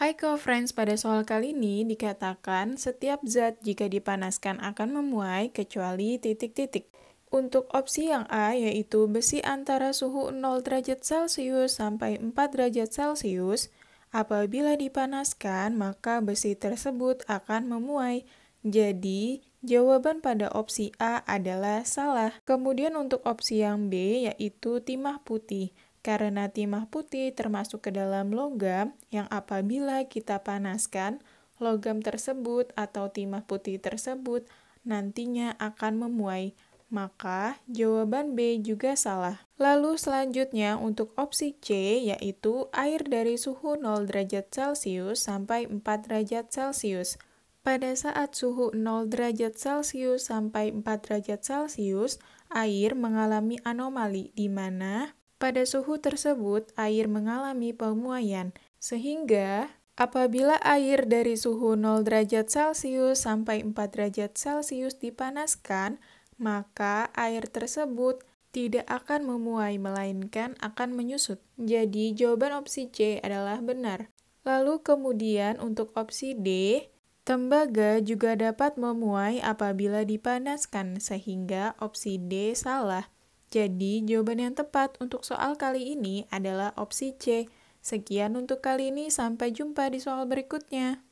Hai co-friends, pada soal kali ini dikatakan setiap zat jika dipanaskan akan memuai kecuali titik-titik. Untuk opsi yang A yaitu besi antara suhu 0 derajat Celcius sampai 4 derajat Celcius, apabila dipanaskan maka besi tersebut akan memuai. Jadi, jawaban pada opsi A adalah salah. Kemudian untuk opsi yang B yaitu timah putih. Karena timah putih termasuk ke dalam logam yang apabila kita panaskan, logam tersebut atau timah putih tersebut nantinya akan memuai. Maka jawaban B juga salah. Lalu selanjutnya untuk opsi C yaitu air dari suhu 0 derajat Celcius sampai 4 derajat Celcius. Pada saat suhu 0 derajat Celcius sampai 4 derajat Celcius, air mengalami anomali di mana pada suhu tersebut, air mengalami pemuaian, sehingga apabila air dari suhu 0 derajat Celcius sampai 4 derajat Celcius dipanaskan, maka air tersebut tidak akan memuai melainkan akan menyusut. Jadi jawaban opsi C adalah benar. Lalu kemudian untuk opsi D, Tembaga juga dapat memuai apabila dipanaskan, sehingga opsi D salah. Jadi, jawaban yang tepat untuk soal kali ini adalah opsi C. Sekian untuk kali ini, sampai jumpa di soal berikutnya.